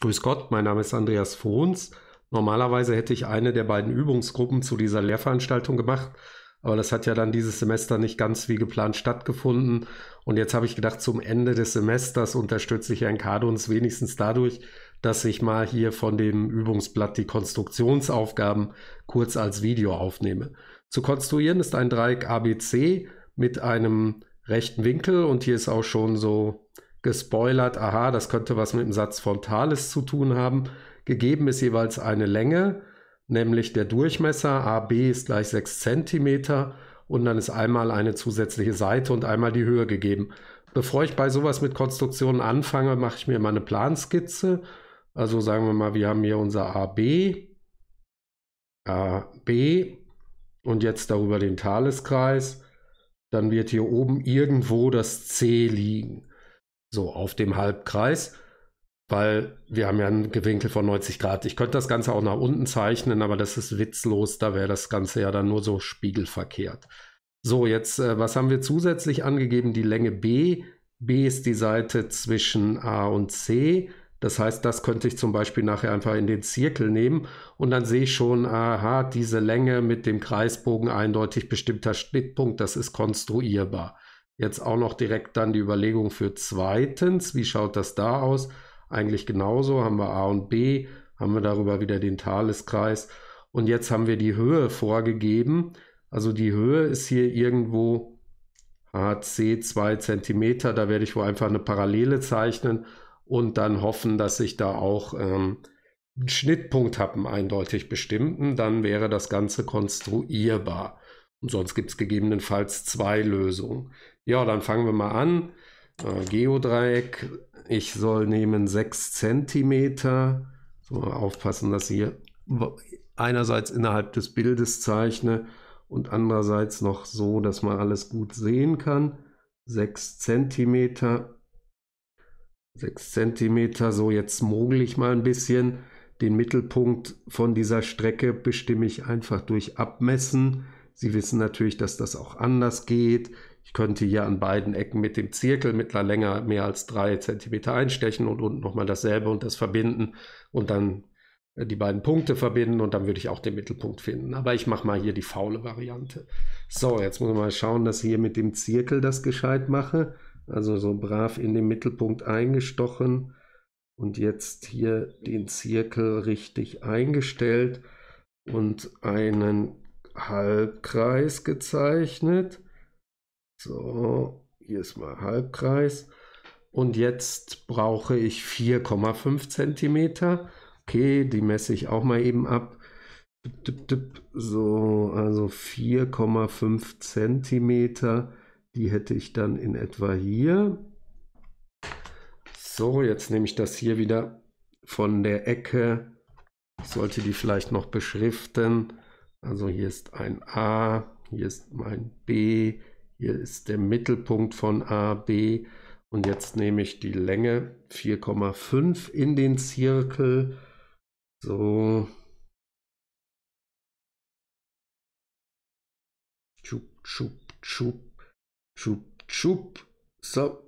Grüß Gott, mein Name ist Andreas Frohns. Normalerweise hätte ich eine der beiden Übungsgruppen zu dieser Lehrveranstaltung gemacht, aber das hat ja dann dieses Semester nicht ganz wie geplant stattgefunden. Und jetzt habe ich gedacht, zum Ende des Semesters unterstütze ich Herrn Kaduns wenigstens dadurch, dass ich mal hier von dem Übungsblatt die Konstruktionsaufgaben kurz als Video aufnehme. Zu konstruieren ist ein Dreieck ABC mit einem rechten Winkel und hier ist auch schon so gespoilert, aha, das könnte was mit dem Satz von Thales zu tun haben. Gegeben ist jeweils eine Länge, nämlich der Durchmesser, AB ist gleich 6 cm und dann ist einmal eine zusätzliche Seite und einmal die Höhe gegeben. Bevor ich bei sowas mit Konstruktionen anfange, mache ich mir mal eine Planskizze. Also sagen wir mal, wir haben hier unser AB, AB und jetzt darüber den Thaleskreis. Dann wird hier oben irgendwo das C liegen so auf dem Halbkreis, weil wir haben ja einen Gewinkel von 90 Grad. Ich könnte das Ganze auch nach unten zeichnen, aber das ist witzlos, da wäre das Ganze ja dann nur so spiegelverkehrt. So, jetzt, äh, was haben wir zusätzlich angegeben? Die Länge B. B ist die Seite zwischen A und C. Das heißt, das könnte ich zum Beispiel nachher einfach in den Zirkel nehmen und dann sehe ich schon, aha, diese Länge mit dem Kreisbogen eindeutig bestimmter Schnittpunkt, das ist konstruierbar. Jetzt auch noch direkt dann die Überlegung für zweitens, wie schaut das da aus? Eigentlich genauso, haben wir A und B, haben wir darüber wieder den Thaleskreis und jetzt haben wir die Höhe vorgegeben. Also die Höhe ist hier irgendwo HC 2 cm, da werde ich wohl einfach eine Parallele zeichnen und dann hoffen, dass ich da auch ähm, einen Schnittpunkt habe, einen eindeutig bestimmten, dann wäre das Ganze konstruierbar. Und sonst gibt es gegebenenfalls zwei Lösungen. Ja, dann fangen wir mal an. Äh, Geodreieck. Ich soll nehmen 6 cm. So, aufpassen, dass ich hier einerseits innerhalb des Bildes zeichne und andererseits noch so, dass man alles gut sehen kann. 6 cm. 6 cm. So, jetzt mogel ich mal ein bisschen. Den Mittelpunkt von dieser Strecke bestimme ich einfach durch Abmessen. Sie wissen natürlich, dass das auch anders geht. Ich könnte hier an beiden Ecken mit dem Zirkel mit einer Länge mehr als drei Zentimeter einstechen und unten nochmal dasselbe und das verbinden und dann äh, die beiden Punkte verbinden und dann würde ich auch den Mittelpunkt finden. Aber ich mache mal hier die faule Variante. So, jetzt muss man mal schauen, dass ich hier mit dem Zirkel das gescheit mache. Also so brav in den Mittelpunkt eingestochen und jetzt hier den Zirkel richtig eingestellt und einen Halbkreis gezeichnet so, hier ist mal Halbkreis. Und jetzt brauche ich 4,5 cm. Okay, die messe ich auch mal eben ab. So, also 4,5 cm. Die hätte ich dann in etwa hier. So, jetzt nehme ich das hier wieder von der Ecke. Ich sollte die vielleicht noch beschriften. Also hier ist ein A, hier ist mein B, hier ist der Mittelpunkt von A, B und jetzt nehme ich die Länge 4,5 in den Zirkel. So. Schub, schub, schub, schub, schub. So.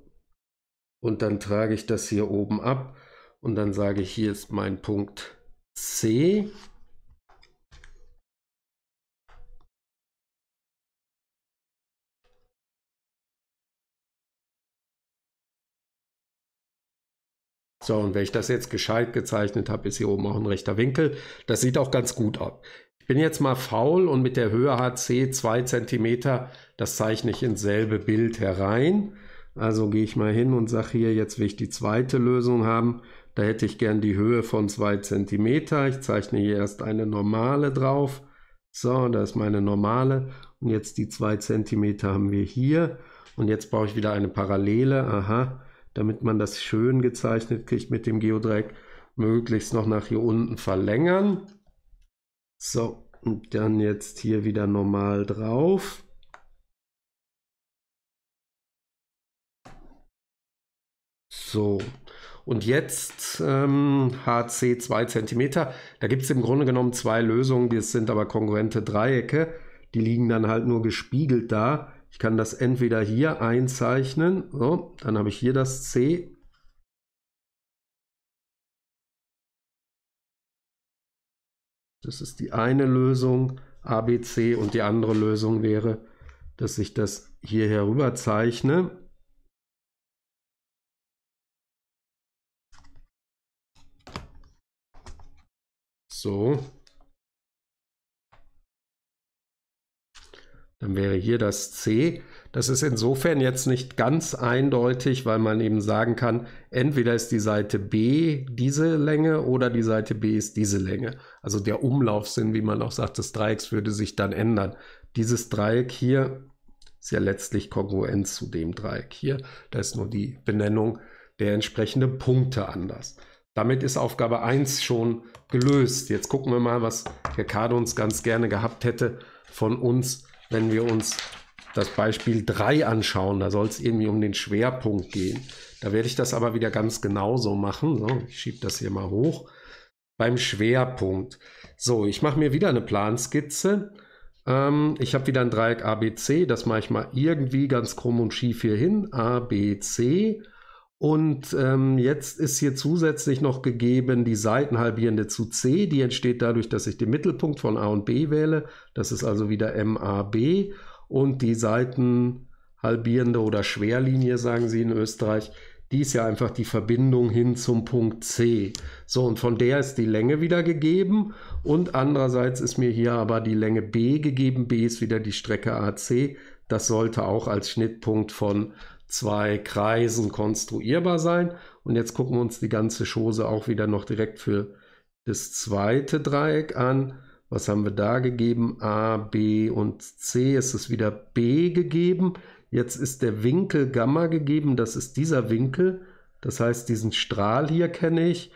Und dann trage ich das hier oben ab und dann sage ich, hier ist mein Punkt C. So, und wenn ich das jetzt gescheit gezeichnet habe, ist hier oben auch ein rechter Winkel. Das sieht auch ganz gut aus. Ich bin jetzt mal faul und mit der Höhe HC 2 cm, das zeichne ich ins selbe Bild herein. Also gehe ich mal hin und sage hier, jetzt will ich die zweite Lösung haben. Da hätte ich gern die Höhe von 2 cm. Ich zeichne hier erst eine normale drauf. So, da ist meine normale. Und jetzt die 2 cm haben wir hier. Und jetzt brauche ich wieder eine Parallele. Aha damit man das schön gezeichnet kriegt mit dem Geodreieck, möglichst noch nach hier unten verlängern. So, und dann jetzt hier wieder normal drauf. So, und jetzt ähm, HC 2 cm. Da gibt es im Grunde genommen zwei Lösungen, die sind aber kongruente Dreiecke. Die liegen dann halt nur gespiegelt da. Ich kann das entweder hier einzeichnen, so, dann habe ich hier das C. Das ist die eine Lösung, ABC, und die andere Lösung wäre, dass ich das hier herüber zeichne. So, Dann wäre hier das C. Das ist insofern jetzt nicht ganz eindeutig, weil man eben sagen kann, entweder ist die Seite B diese Länge oder die Seite B ist diese Länge. Also der Umlaufsinn, wie man auch sagt, des Dreiecks würde sich dann ändern. Dieses Dreieck hier ist ja letztlich kongruent zu dem Dreieck hier. Da ist nur die Benennung der entsprechenden Punkte anders. Damit ist Aufgabe 1 schon gelöst. Jetzt gucken wir mal, was Ricardo uns ganz gerne gehabt hätte von uns wenn wir uns das Beispiel 3 anschauen, da soll es irgendwie um den Schwerpunkt gehen. Da werde ich das aber wieder ganz genauso machen. So, ich schiebe das hier mal hoch. Beim Schwerpunkt. So, ich mache mir wieder eine Planskizze. Ähm, ich habe wieder ein Dreieck ABC. Das mache ich mal irgendwie ganz krumm und schief hier hin. ABC. Und ähm, jetzt ist hier zusätzlich noch gegeben die Seitenhalbierende zu C. Die entsteht dadurch, dass ich den Mittelpunkt von A und B wähle. Das ist also wieder MAB. Und die Seitenhalbierende oder Schwerlinie, sagen sie in Österreich, die ist ja einfach die Verbindung hin zum Punkt C. So, und von der ist die Länge wieder gegeben. Und andererseits ist mir hier aber die Länge B gegeben. B ist wieder die Strecke AC. Das sollte auch als Schnittpunkt von zwei Kreisen konstruierbar sein. Und jetzt gucken wir uns die ganze Chose auch wieder noch direkt für das zweite Dreieck an. Was haben wir da gegeben? A, B und C. Es ist wieder B gegeben. Jetzt ist der Winkel Gamma gegeben. Das ist dieser Winkel. Das heißt, diesen Strahl hier kenne ich.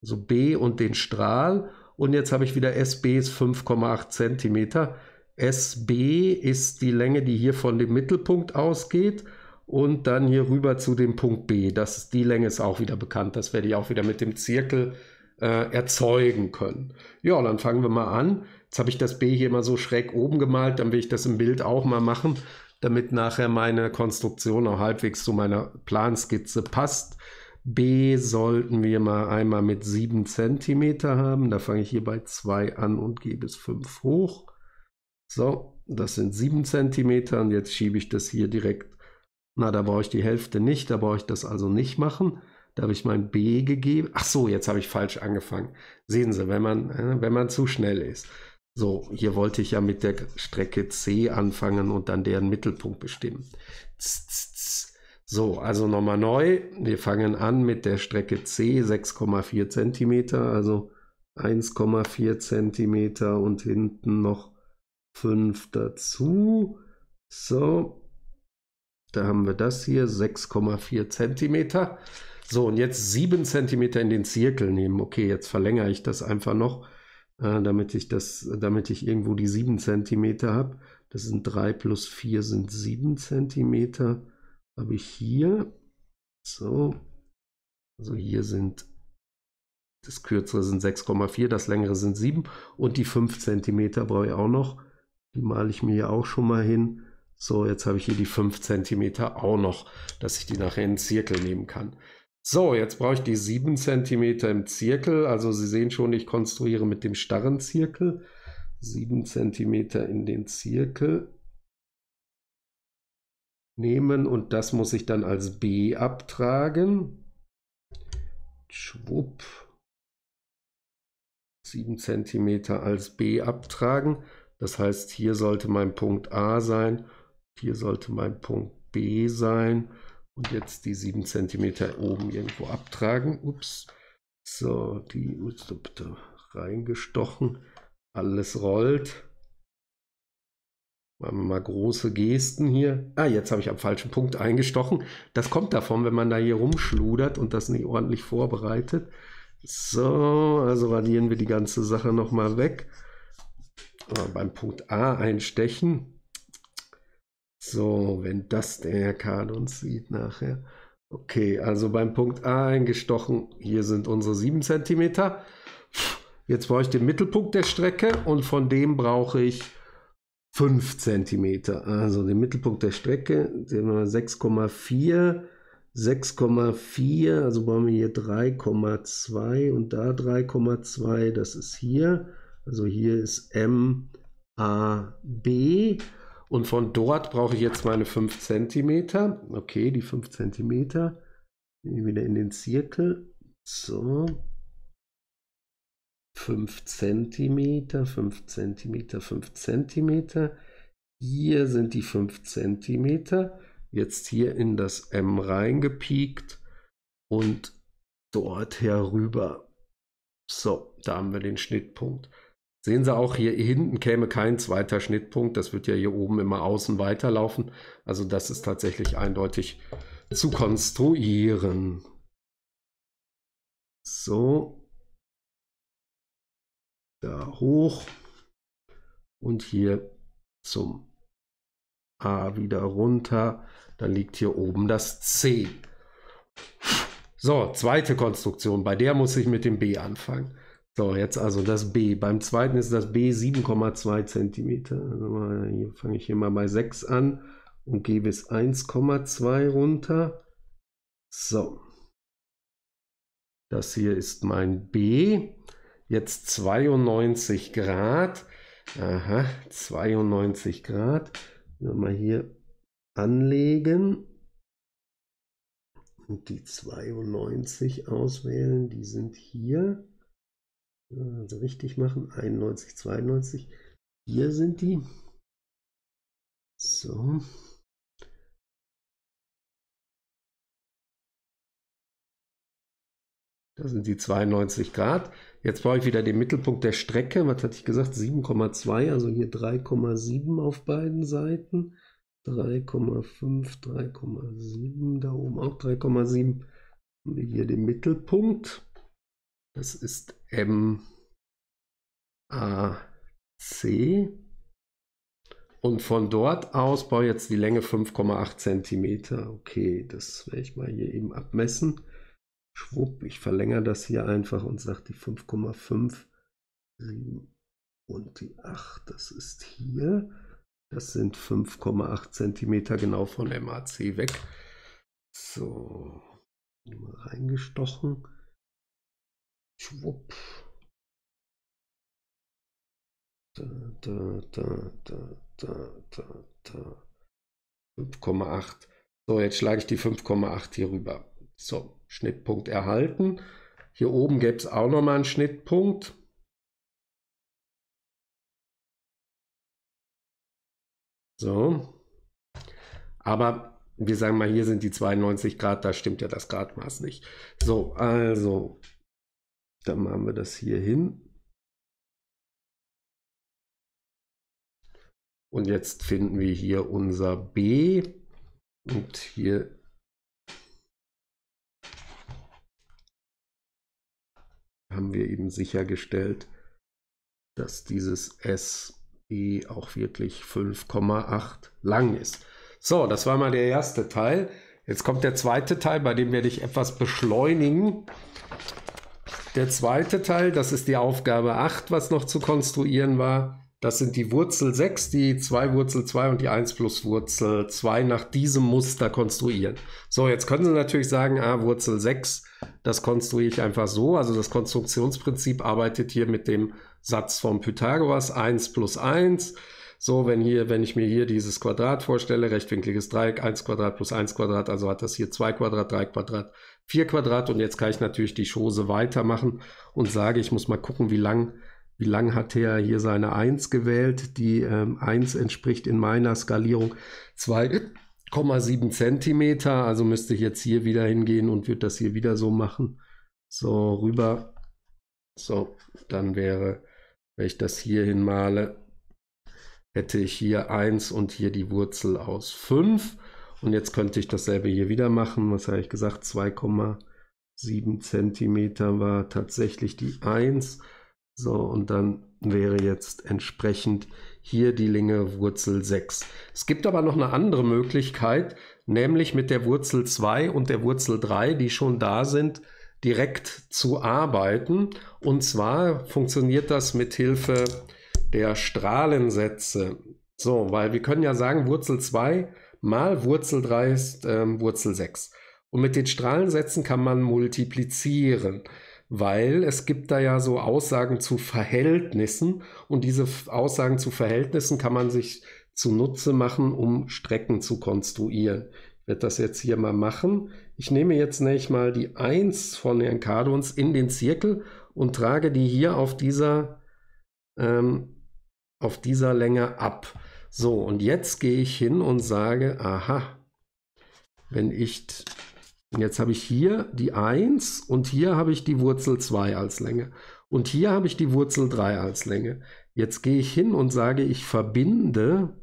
So also B und den Strahl. Und jetzt habe ich wieder SB ist 5,8 Zentimeter. SB ist die Länge, die hier von dem Mittelpunkt ausgeht. Und dann hier rüber zu dem Punkt B. Das, die Länge ist auch wieder bekannt, Das werde ich auch wieder mit dem Zirkel äh, erzeugen können. Ja, dann fangen wir mal an. Jetzt habe ich das B hier mal so schräg oben gemalt, dann will ich das im Bild auch mal machen, damit nachher meine Konstruktion auch halbwegs zu meiner Planskizze passt. B sollten wir mal einmal mit 7 cm haben. Da fange ich hier bei 2 an und gehe bis 5 hoch. So, das sind 7 cm und jetzt schiebe ich das hier direkt na, da brauche ich die Hälfte nicht, da brauche ich das also nicht machen. Da habe ich mein B gegeben. Ach so, jetzt habe ich falsch angefangen. Sehen Sie, wenn man, äh, wenn man zu schnell ist. So, hier wollte ich ja mit der Strecke C anfangen und dann deren Mittelpunkt bestimmen. So, also nochmal neu. Wir fangen an mit der Strecke C, 6,4 cm, also 1,4 cm und hinten noch 5 dazu. So, da haben wir das hier, 6,4 cm. So, und jetzt 7 cm in den Zirkel nehmen. Okay, jetzt verlängere ich das einfach noch, äh, damit, ich das, damit ich irgendwo die 7 cm habe. Das sind 3 plus 4 sind 7 cm. Habe ich hier. So. Also hier sind das kürzere sind 6,4, das längere sind 7 und die 5 cm brauche ich auch noch. Die male ich mir ja auch schon mal hin. So, jetzt habe ich hier die 5 cm auch noch, dass ich die nachher in den Zirkel nehmen kann. So, jetzt brauche ich die 7 cm im Zirkel. Also Sie sehen schon, ich konstruiere mit dem starren Zirkel. 7 cm in den Zirkel nehmen und das muss ich dann als B abtragen. Schwupp. 7 cm als B abtragen. Das heißt, hier sollte mein Punkt A sein hier sollte mein Punkt B sein und jetzt die 7 cm oben irgendwo abtragen. Ups, so, die ups, reingestochen. Alles rollt. Machen wir mal große Gesten hier. Ah, jetzt habe ich am falschen Punkt eingestochen. Das kommt davon, wenn man da hier rumschludert und das nicht ordentlich vorbereitet. So, also radieren wir die ganze Sache nochmal weg. beim Punkt A einstechen. So, wenn das der Kahn uns sieht nachher. Okay, also beim Punkt A eingestochen. Hier sind unsere 7 cm. Jetzt brauche ich den Mittelpunkt der Strecke und von dem brauche ich 5 cm. Also den Mittelpunkt der Strecke, wir 6,4, 6,4, also brauchen wir hier 3,2 und da 3,2, das ist hier. Also hier ist M, A, B. Und von dort brauche ich jetzt meine 5 cm. Okay, die 5 cm. Wieder in den Zirkel. So. 5 cm, 5 cm, 5 cm. Hier sind die 5 cm. Jetzt hier in das M reingepiekt und dort herüber. So, da haben wir den Schnittpunkt. Sehen Sie auch, hier hinten käme kein zweiter Schnittpunkt. Das wird ja hier oben immer außen weiterlaufen. Also das ist tatsächlich eindeutig zu konstruieren. So. Da hoch. Und hier zum A wieder runter. Dann liegt hier oben das C. So, zweite Konstruktion. Bei der muss ich mit dem B anfangen. So, jetzt also das B. Beim zweiten ist das B 7,2 cm. Also hier fange ich hier mal bei 6 an und gehe bis 1,2 runter. So. Das hier ist mein B. Jetzt 92 Grad. Aha, 92 Grad. Mal hier anlegen. Und die 92 auswählen, die sind hier also richtig machen. 91, 92. Hier sind die. So. Da sind die 92 Grad. Jetzt brauche ich wieder den Mittelpunkt der Strecke. Was hatte ich gesagt? 7,2, also hier 3,7 auf beiden Seiten. 3,5, 3,7, da oben auch 3,7. Haben wir hier den Mittelpunkt. Das ist MAC. Und von dort aus baue ich jetzt die Länge 5,8 cm. Okay, das werde ich mal hier eben abmessen. Schwupp, ich verlängere das hier einfach und sage die 5,5, 7 und die 8. Das ist hier. Das sind 5,8 cm genau von MAC weg. So, mal reingestochen. Schwupp. Da, da, da, da, da, da, da. 5,8. So, jetzt schlage ich die 5,8 hier rüber. So, Schnittpunkt erhalten. Hier oben gäbe es auch nochmal einen Schnittpunkt. So. Aber wir sagen mal, hier sind die 92 Grad, da stimmt ja das Gradmaß nicht. So, also dann machen wir das hier hin. Und jetzt finden wir hier unser B und hier haben wir eben sichergestellt, dass dieses S E auch wirklich 5,8 lang ist. So, das war mal der erste Teil. Jetzt kommt der zweite Teil, bei dem werde ich etwas beschleunigen. Der zweite Teil, das ist die Aufgabe 8, was noch zu konstruieren war. Das sind die Wurzel 6, die 2 Wurzel 2 und die 1 plus Wurzel 2 nach diesem Muster konstruieren. So, jetzt können Sie natürlich sagen, ah, Wurzel 6, das konstruiere ich einfach so. Also das Konstruktionsprinzip arbeitet hier mit dem Satz von Pythagoras, 1 plus 1. So, wenn, hier, wenn ich mir hier dieses Quadrat vorstelle, rechtwinkliges Dreieck, 1 Quadrat plus 1 Quadrat, also hat das hier 2 Quadrat, 3 Quadrat, 4 Quadrat und jetzt kann ich natürlich die Chose weitermachen und sage, ich muss mal gucken, wie lang, wie lang hat er hier seine 1 gewählt. Die ähm, 1 entspricht in meiner Skalierung 2,7 Zentimeter, also müsste ich jetzt hier wieder hingehen und würde das hier wieder so machen. So rüber, so, dann wäre, wenn ich das hier hinmale, hätte ich hier 1 und hier die Wurzel aus 5. Und jetzt könnte ich dasselbe hier wieder machen. Was habe ich gesagt? 2,7 cm war tatsächlich die 1. So, und dann wäre jetzt entsprechend hier die Länge Wurzel 6. Es gibt aber noch eine andere Möglichkeit, nämlich mit der Wurzel 2 und der Wurzel 3, die schon da sind, direkt zu arbeiten. Und zwar funktioniert das mit Hilfe der Strahlensätze. So, weil wir können ja sagen, Wurzel 2 mal Wurzel 3 ist ähm, Wurzel 6. Und mit den Strahlensätzen kann man multiplizieren, weil es gibt da ja so Aussagen zu Verhältnissen und diese Aussagen zu Verhältnissen kann man sich zunutze machen, um Strecken zu konstruieren. Ich werde das jetzt hier mal machen. Ich nehme jetzt nämlich mal die 1 von den Cardons in den Zirkel und trage die hier auf dieser, ähm, auf dieser Länge ab. So, und jetzt gehe ich hin und sage, aha, wenn ich, jetzt habe ich hier die 1 und hier habe ich die Wurzel 2 als Länge. Und hier habe ich die Wurzel 3 als Länge. Jetzt gehe ich hin und sage, ich verbinde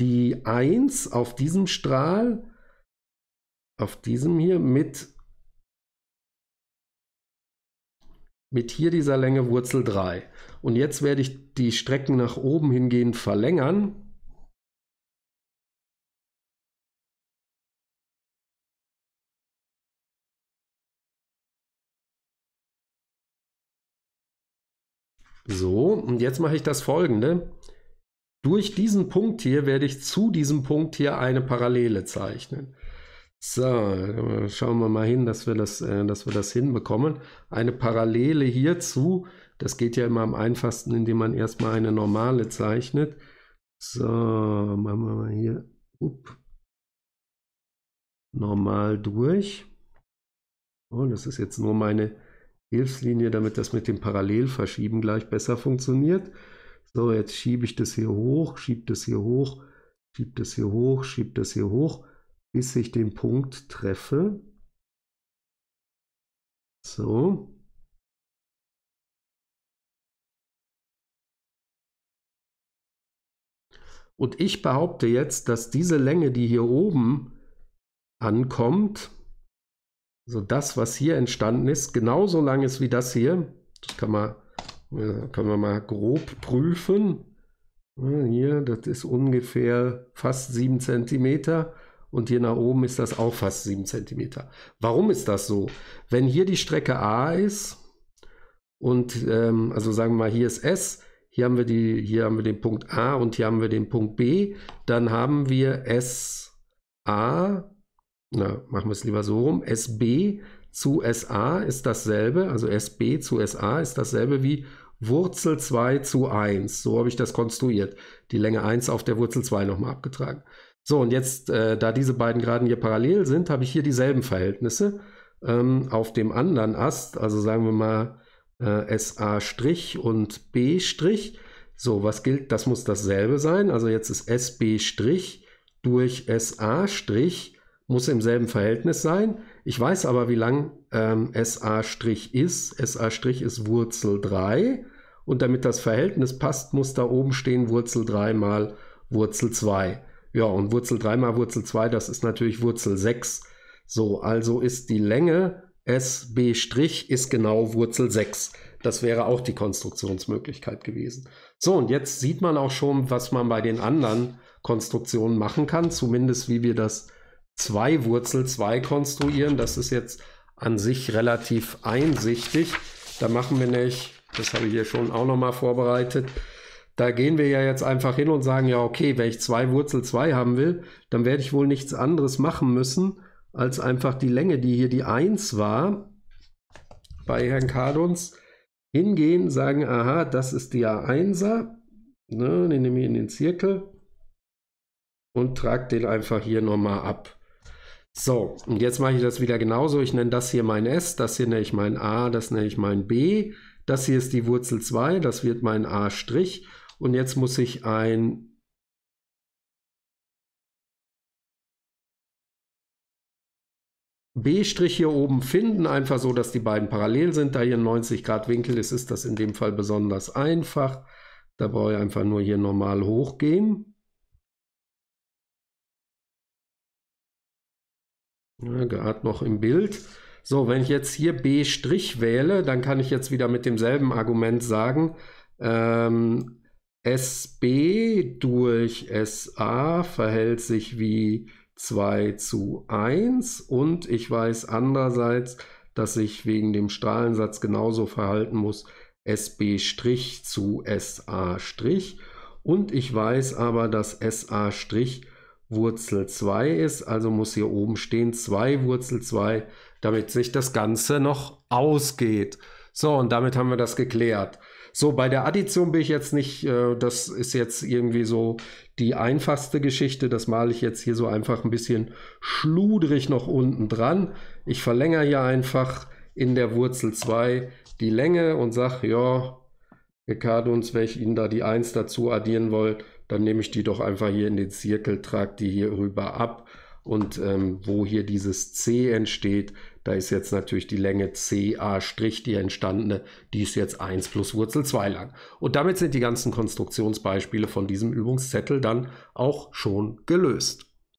die 1 auf diesem Strahl, auf diesem hier, mit, mit hier dieser Länge Wurzel 3. Und jetzt werde ich die Strecken nach oben hingehend verlängern. So, und jetzt mache ich das folgende. Durch diesen Punkt hier werde ich zu diesem Punkt hier eine Parallele zeichnen. So, schauen wir mal hin, dass wir das, äh, dass wir das hinbekommen. Eine Parallele hierzu, das geht ja immer am einfachsten, indem man erstmal eine normale zeichnet. So, machen wir mal hier up, normal durch. Und oh, das ist jetzt nur meine Hilfslinie, damit das mit dem Parallelverschieben gleich besser funktioniert. So, jetzt schiebe ich das hier hoch, schiebe das hier hoch, schiebe das hier hoch, schiebe das hier hoch, bis ich den Punkt treffe. So. Und ich behaupte jetzt, dass diese Länge, die hier oben ankommt, also das, was hier entstanden ist, genauso lang ist wie das hier. Das kann man, äh, können wir mal grob prüfen. Hier, das ist ungefähr fast 7 cm und hier nach oben ist das auch fast 7 cm. Warum ist das so? Wenn hier die Strecke A ist und ähm, also sagen wir mal, hier ist S, hier haben wir die, hier haben wir den Punkt A und hier haben wir den Punkt B, dann haben wir S A na, machen wir es lieber so rum, SB zu SA ist dasselbe, also SB zu SA ist dasselbe wie Wurzel 2 zu 1. So habe ich das konstruiert. Die Länge 1 auf der Wurzel 2 nochmal abgetragen. So, und jetzt, äh, da diese beiden Geraden hier parallel sind, habe ich hier dieselben Verhältnisse. Ähm, auf dem anderen Ast, also sagen wir mal äh, SA' und B'. So, was gilt? Das muss dasselbe sein. Also jetzt ist SB' durch SA' muss im selben Verhältnis sein. Ich weiß aber, wie lang ähm, SA' ist. SA' ist Wurzel 3. Und damit das Verhältnis passt, muss da oben stehen Wurzel 3 mal Wurzel 2. Ja, und Wurzel 3 mal Wurzel 2, das ist natürlich Wurzel 6. So, also ist die Länge SB' ist genau Wurzel 6. Das wäre auch die Konstruktionsmöglichkeit gewesen. So, und jetzt sieht man auch schon, was man bei den anderen Konstruktionen machen kann, zumindest wie wir das zwei Wurzel 2 konstruieren. Das ist jetzt an sich relativ einsichtig. Da machen wir nicht, das habe ich hier schon auch nochmal vorbereitet, da gehen wir ja jetzt einfach hin und sagen, ja okay, wenn ich zwei Wurzel 2 haben will, dann werde ich wohl nichts anderes machen müssen, als einfach die Länge, die hier die 1 war, bei Herrn Kaduns, hingehen, sagen, aha, das ist die A1er, ne, den nehme ich in den Zirkel und trage den einfach hier nochmal ab. So, und jetzt mache ich das wieder genauso. Ich nenne das hier mein S, das hier nenne ich mein A, das nenne ich mein B. Das hier ist die Wurzel 2, das wird mein A'. Und jetzt muss ich ein B' hier oben finden, einfach so, dass die beiden parallel sind. Da hier 90 Grad Winkel ist, ist das in dem Fall besonders einfach. Da brauche ich einfach nur hier normal hochgehen. Ja, gerade noch im Bild. So, wenn ich jetzt hier B' wähle, dann kann ich jetzt wieder mit demselben Argument sagen, ähm, SB durch SA verhält sich wie 2 zu 1 und ich weiß andererseits, dass ich wegen dem Strahlensatz genauso verhalten muss, SB' zu SA'. Und ich weiß aber, dass SA' Wurzel 2 ist, also muss hier oben stehen 2 Wurzel 2, damit sich das Ganze noch ausgeht. So, und damit haben wir das geklärt. So, bei der Addition bin ich jetzt nicht, äh, das ist jetzt irgendwie so die einfachste Geschichte. Das male ich jetzt hier so einfach ein bisschen schludrig noch unten dran. Ich verlängere hier einfach in der Wurzel 2 die Länge und sage, ja, Ricardo, wenn ich Ihnen da die 1 dazu addieren wollt, dann nehme ich die doch einfach hier in den Zirkel, trage die hier rüber ab und ähm, wo hier dieses C entsteht, da ist jetzt natürlich die Länge CA', die entstandene, die ist jetzt 1 plus Wurzel 2 lang. Und damit sind die ganzen Konstruktionsbeispiele von diesem Übungszettel dann auch schon gelöst.